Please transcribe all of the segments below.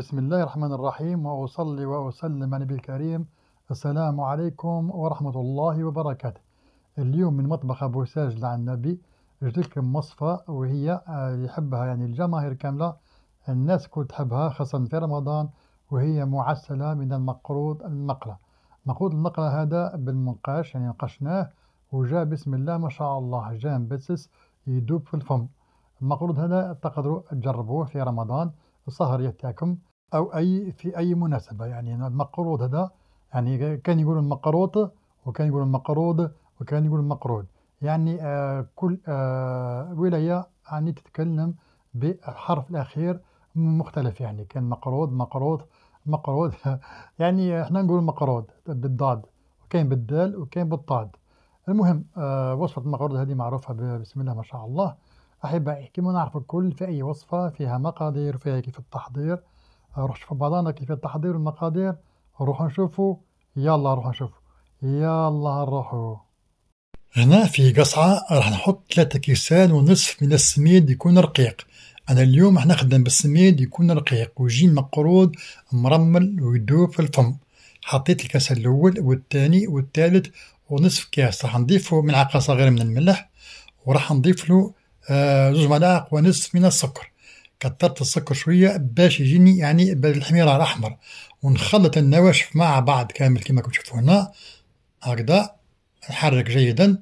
بسم الله الرحمن الرحيم وأصلي وأسلم على النبي الكريم السلام عليكم ورحمة الله وبركاته اليوم من مطبخ أبو ساجد عن النبي جبت لكم وصفة وهي آه، يحبها يعني الجماهير كاملة الناس كل تحبها خاصة في رمضان وهي معسلة من المقروض النقلة مقروض النقلة هذا بالمنقاش يعني نقشناه وجاء بسم الله ما شاء الله جاء بسس يدوب في الفم المقروض هذا تقدروا تجربوه في رمضان السهرية تاعكم او اي في اي مناسبه يعني المقروض هذا يعني كان يقول المقروط وكان يقول المقروض وكان يقول المقروض يعني آه كل آه ولايه يعني تتكلم بالحرف الاخير مختلف يعني كان مقروض مقروض مقروض يعني احنا نقول مقروض بالضاد وكاين بالدال وكاين بالطاد المهم آه وصفه المقروض هذه معروفه بسم الله ما شاء الله احبائي كما نعرف الكل في اي وصفه فيها مقادير فيها كيف التحضير روح شوفوا بعضنا كيف التحضير والمقادير روحوا نشوفوا يلا روحوا نشوفو يلا نروحوا هنا في قصعة راح نحط ثلاثة كيسان ونصف من السميد يكون رقيق أنا اليوم راح نخدم بالسميد يكون رقيق ويجي مقرود مرمل ويدوب في الفم حطيت الكاس الأول والثاني والثالث ونصف كاس راح نضيفه ملعقة صغيرة من الملح وراح نضيف له آه، زوج ملاعق ونصف من السكر كترت السكر شويه باش يجيني يعني بالحميرة على الاحمر ونخلط النواشف مع بعض كامل كما كنت تشوفوا هنا هكذا نحرك جيدا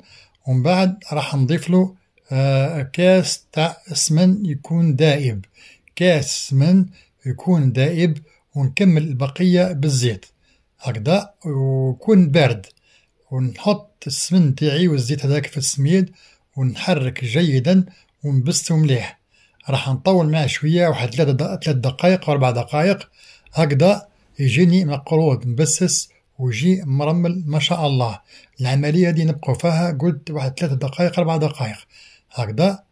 ومن بعد راح نضيف له آه، كاس تاع سمن يكون دائب كاس سمن يكون دائب ونكمل البقيه بالزيت هكذا ويكون بارد ونحط السمن تاعي والزيت هذاك في السميد ونحرك جيدا ونبسته مليح راح نطول معاه شوية واحد ثلاث دقائق وأربع دقائق هكذا يجيني مقروض مبسس ويجي مرمل ما شاء الله العملية دي نبقوا فيها قلت واحد ثلاث دقائق أربع دقائق هكذا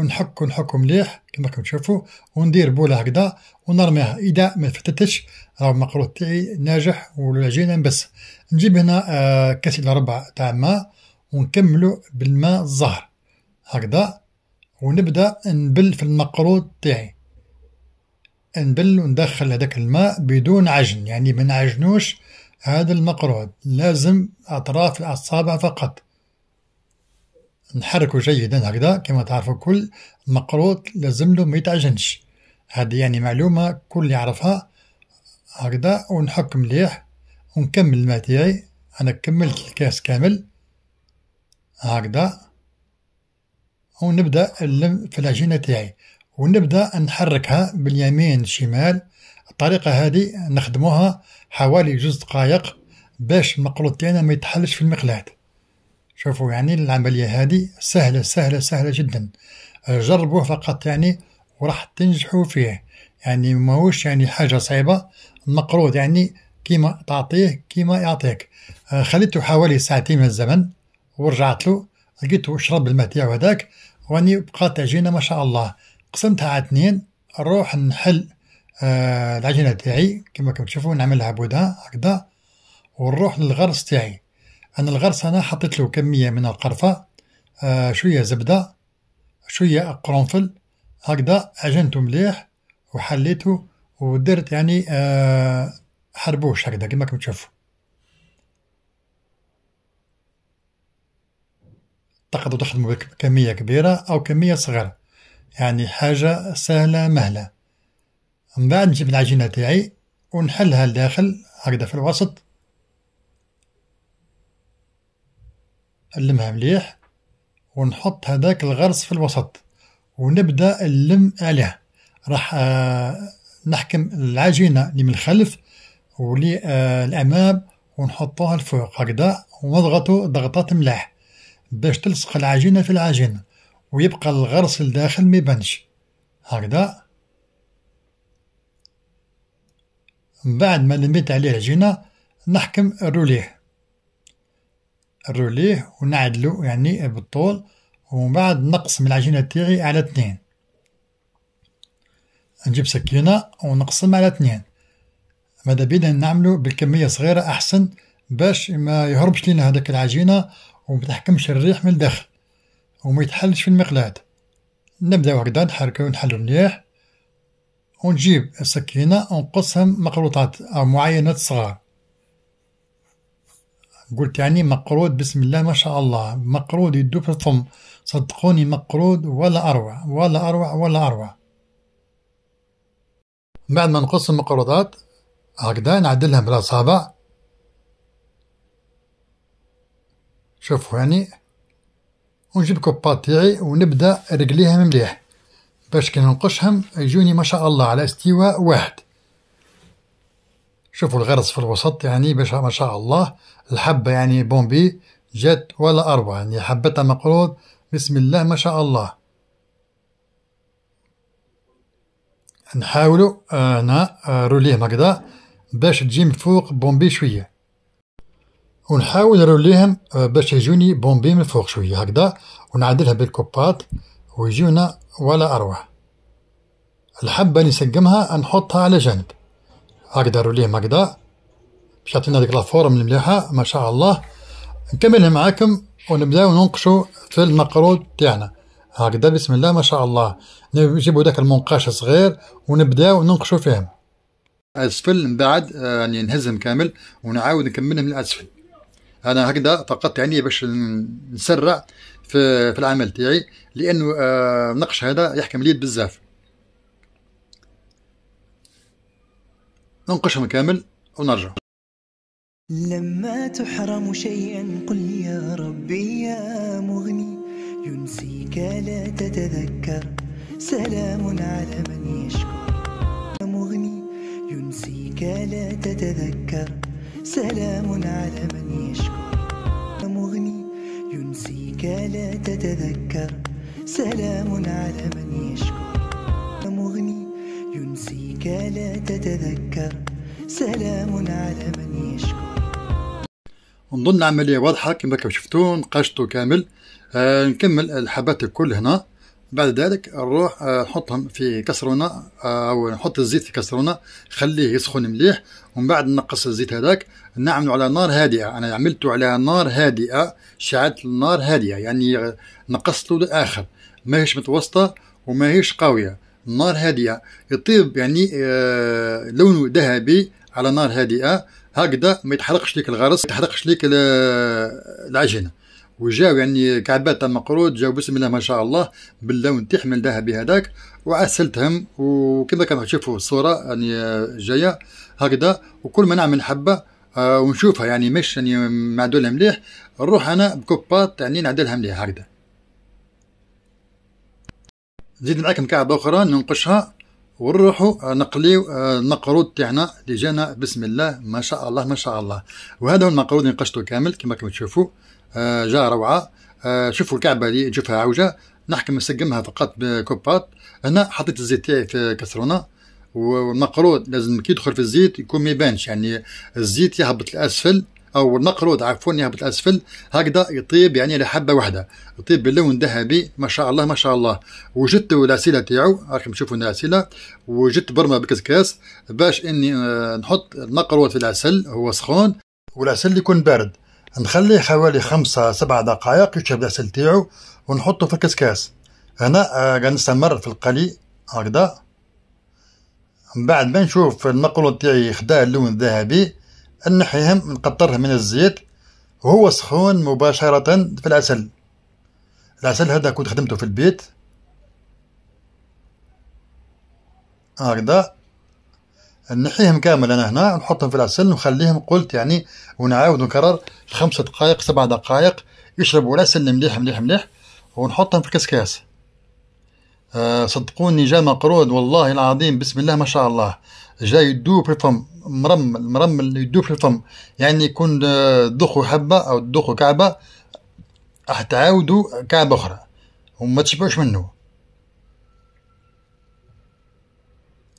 ونحك ونحك مليح كما راكم تشوفوا وندير بوله هكذا ونرميها اذا ما فتتش راه المقروض تاعي ناجح والعجينه نبس نجيب هنا آه كاسي ربع تاع ماء ونكملو بالماء الزهر هكذا ونبدا نبل في المقروض تاعي نبل وندخل هذاك الماء بدون عجن يعني ما نعجنوش هذا المقروض لازم اطراف الاصابع فقط نحركه جيدا هكذا كما تعرفوا كل مقروض لازم له ما يتعجنش هذه يعني معلومة كل يعرفها هكذا ونحك مليح ونكمل الماء تاعي أنا كملت الكاس كامل هكذا ونبدأ نلم في العجينة تاعي ونبدأ نحركها باليمين الشمال الطريقة هذه نخدموها حوالي جوز دقايق باش المقلوط تاعنا ما يتحلش في المقلاة شوفوا يعني العملية هذه سهلة سهلة سهلة جدا جربوه فقط يعني وراح تنجحوا فيه يعني ماهوش يعني حاجة صعيبه المقروض يعني كيما تعطيه كيما يعطيك خليته حوالي ساعتين من الزمن ورجعت له لقيته شرب الماء تاعو هذاك وأني بقات عجينة ما شاء الله قسمتها على اثنين نروح نحل آه العجينة تاعي كما راكم تشوفون نعملها بودا هكذا ونروح للغرس تاعي أنا الغرس أنا حطيت له كمية من القرفة آه شوية زبدة شوية قرنفل هكذا عجنته مليح وحليته ودرت يعني آه حربوش هكذا كما راكم تشوفوا تقدروا تخدم بكمية كبيرة أو كمية صغيرة يعني حاجة سهلة مهلة من بعد نجيب العجينة تاعي ونحلها لداخل هكذا في الوسط نلمها مليح ونحط هذاك الغرس في الوسط ونبدأ نلم عليه راح آه، نحكم العجينة اللي من الخلف واللي آه، الأمام ونحطوها الفوق هكذا ونضغطوا ضغطات ملاح باش تلصق العجينة في العجينة ويبقى الغرس الداخل ميبانش هكذا بعد ما لميت عليه العجينة نحكم الروليه الروليه ونعدلو يعني بالطول ومن بعد نقسم العجينة تاعي على اثنين نجيب سكينة ونقسم على اثنين ماذا بينا نعملو بالكمية صغيرة أحسن باش ما يهربش لينا هذاك العجينة ومتحكمش الريح من الداخل وما يتحلش في المقلاة نبداو هكذا نحركو ونحلو مليح ونجيب السكينة ونقصهم مقروطات أو معينات صغار قلت يعني مقرود بسم الله ما شاء الله مقرود يدو في الفم صدقوني مقرود ولا أروع ولا أروع ولا أروع بعد ما نقص المقروضات هكذا نعدلها بالأصابع شوفوا هاني ونجيب كوبات تاعي ونبدا رجليهم مليح باش كي ننقشهم يجوني ما شاء الله على استواء واحد شوفوا الغرز في الوسط يعني باش ما شاء الله الحبة يعني بومبي جات ولا اربع يعني حبتها مقروض بسم الله ما شاء الله نحاولوا هنا آه، آه، روليه هكذا باش تجي من فوق بومبي شويه ونحاول نروليهم آه، باش يجوني بومبي من الفوق شويه هكذا ونعدلها بالكوبات ويجونا ولا اروع الحبه اللي نسقمها نحطها على جنب هكذا نروليهم هكذا باش يعطينا ديك لافورم المليحه ما شاء الله نكملها معاكم ونبداو ننقشوا في المقروض تاعنا هكذا بسم الله ما شاء الله نجيبوا داك المنقاش الصغير ونبداو ننقشوا فيهم اسفل من بعد آه، يعني نهزهم كامل ونعاود نكملهم من الاسفل انا هكذا فقط يعني باش نسرع في, في العمل تاعي لانه آه، النقش هذا يحكم اليد بزاف ننقشهم كامل ونرجع لما تحرم شيئا قل يا ربي يا مغني ينسيك لا تتذكر سلام على من يشكر مغني ينسيك لا تتذكر سلام على من يشكر مغني ينسيك لا تتذكر سلام على من يشكر مغني ينسيك لا تتذكر سلام على من يشكر نظن العملية واضحة كما شفتوا نقاشتو كامل آه نكمل الحبات الكل هنا بعد ذلك نروح آه، نحطهم في كسرونه آه، او نحط الزيت في كسرونه خليه يسخن مليح ومن بعد نقص الزيت هذاك نعمله على نار هادئه انا عملته على نار هادئه شعلت النار هادئه يعني نقصته لاخر ماهيش متوسطه وماهيش قويه نار هادئه يطيب يعني آه، لونه ذهبي على نار هادئه هكذا ما يتحرقش ليك الغرس ما يتحرقش ليك العجينه وجاو يعني كعبات مقرود جاو بسم الله ما شاء الله باللون تحمل ذهبي هذاك وعسلتهم وكما كانوا تشوفوا الصوره يعني آه، جايه هكذا وكل ما نعمل حبه آه، ونشوفها يعني مش يعني معدولها مليح نروح انا بكوبات يعني نعدلها مليح هكذا زيد معاك كعبه اخرى ننقشها ونروحوا آه، نقليو المقروض آه، تاعنا اللي جانا بسم الله ما شاء الله ما شاء الله وهذا هو المقروض اللي نقشته كامل كما كما تشوفوا آه، جا روعه شوفوا الكعبه اللي تشوفها عوجه نحكم نسقمها فقط بكوبات هنا حطيت الزيت تاعي في كسرونه والمقروض لازم كي يدخل في الزيت يكون ما يبانش يعني الزيت يهبط لاسفل او النقرود عفوا يهبط الاسفل هكذا يطيب يعني لحبه واحده يطيب باللون ذهبي ما شاء الله ما شاء الله وجدت الاسئله تاعو راكم تشوفوا الاسئله وجدت برمه بكسكاس باش اني آه، نحط النقرود في العسل هو سخون والعسل يكون بارد نخليه حوالي خمسة سبعة دقائق يشرب العسل تاعو ونحطه في الكسكاس هنا آه، قاعد نستمر في القلي هكذا من بعد ما نشوف النقرود تاعي خدا اللون الذهبي نحيهم نقطرها من الزيت وهو سخون مباشرة في العسل العسل هذا كنت خدمته في البيت هكذا نحيهم كامل انا هنا نحطهم في العسل ونخليهم قلت يعني ونعاود نكرر خمس دقائق سبع دقائق يشربوا العسل مليح مليح مليح ونحطهم في الكسكاس آه، صدقوني جا مقرود والله العظيم بسم الله ما شاء الله جاي يدوب في الفم مرمل مرمل اللي يدوب في الفم يعني يكون آه، دخو حبه او دخو كعبه راح تعاودوا كعبه اخرى وما تشبعوش منه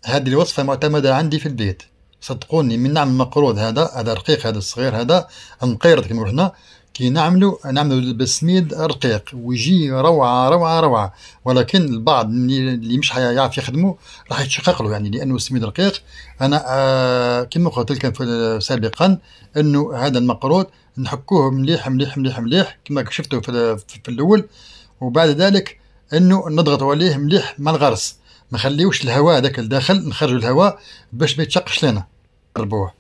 هذه الوصفة معتمدة عندي في البيت صدقوني من نعمل المقروض هذا هذا رقيق هذا الصغير هذا مقيرت كما رحنا كي نعملوا نعملوا بالسميد رقيق ويجي روعه روعه روعه ولكن البعض اللي مش يعرف يخدمه راح يتشقق له يعني لانه السميد رقيق انا آه كما قلت لكم سابقا انه هذا المقروض نحكوه مليح مليح مليح مليح كما شفتوا في, في الاول وبعد ذلك انه نضغطو عليه مليح مع الغرس ما نخليوش الهواء هذاك الداخل نخرجو الهواء باش ما يتشقش لنا جربوه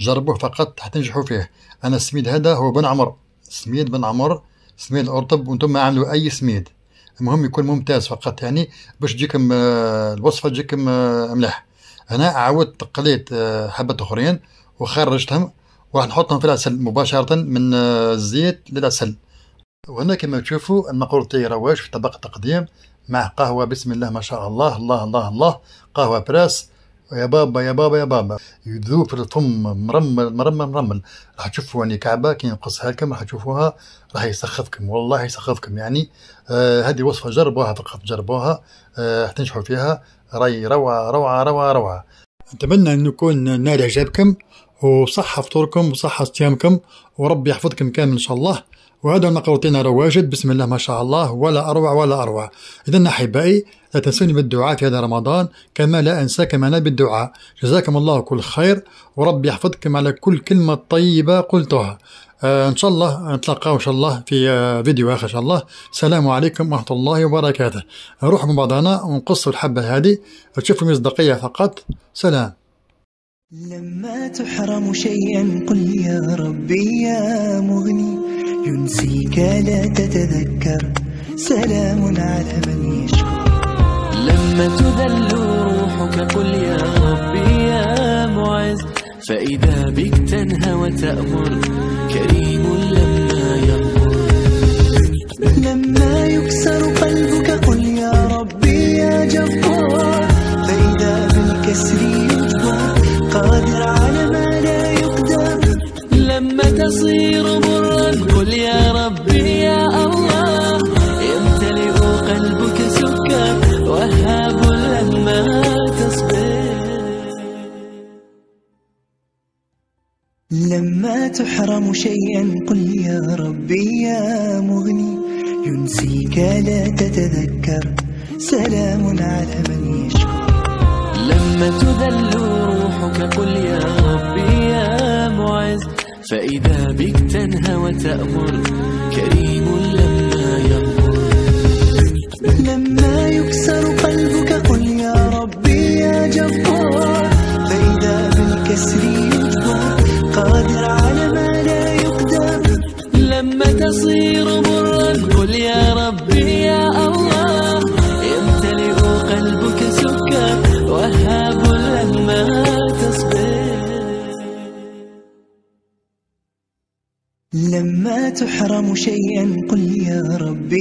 جربوه فقط حتى ننجحوا فيه انا السميد هذا هو بن عمر سميد بن عمر سميد الأرطب وانتم ما عملوا أي سميد المهم يكون ممتاز فقط يعني باش تجيكم آه، الوصفة تجيكم آه، ملاح هنا عاودت قليت آه، حبة أخرين وخرجتهم وراح نحطهم في العسل مباشرة من الزيت للعسل وهنا كما تشوفوا المقرور تاعي رواج في طبق التقديم مع قهوة بسم الله ما شاء الله الله الله الله قهوة براس يا بابا يا بابا يا بابا يذوب الفم مرمل مرمل مرمل راح تشوفوا يعني كعبه كي ينقصها لكم راح تشوفوها راح يسخفكم والله يسخفكم يعني آه هذه وصفه جربوها فقط جربوها آه راح تنجحوا فيها راي روعه روعه روعه روعه نتمنى ان يكون نال اعجابكم وصحه فطوركم وصحه صيامكم وربي يحفظكم كامل ان شاء الله وهذا ما قوتنا رواجد بسم الله ما شاء الله ولا أروع ولا أروع إذا أحبائي لا تنسوني بالدعاء في هذا رمضان كما لا أنساكم أنا بالدعاء جزاكم الله كل خير وربي يحفظكم على كل كلمة طيبة قلتها آه إن شاء الله نتلقاو إن شاء الله في آه فيديو آخر إن شاء الله السلام عليكم ورحمة الله وبركاته نروح من بعضنا ونقصوا الحبة هذه تشوفوا مصداقية فقط سلام لما تحرم شيئا قل يا ربي يا مغني ينسيك لا تتذكر سلام على من يشكر لما تذل روحك قل يا ربي يا معز فإذا بك تنهى وتأمر كريم لما يغفر لما يكسر قلبك قل يا ربي يا جبار فإذا بالكسر يجبر قادر على ما لا يقدر لما تصير أحرم شيئا قل يا ربي يا مغني ينسيك لا تتذكر سلام على من يشكر لما تذل روحك قل يا ربي يا معز فإذا بك تنهى وتأمر كريم لما يغفر لما يكسر قلبك قل يا ربي يا جبار فإذا بالكسر يجبر قادر يصير برا قل يا ربي يا الله يمتلئ قلبك سكر وهاب لما تصبر لما تحرم شيئا قل يا ربي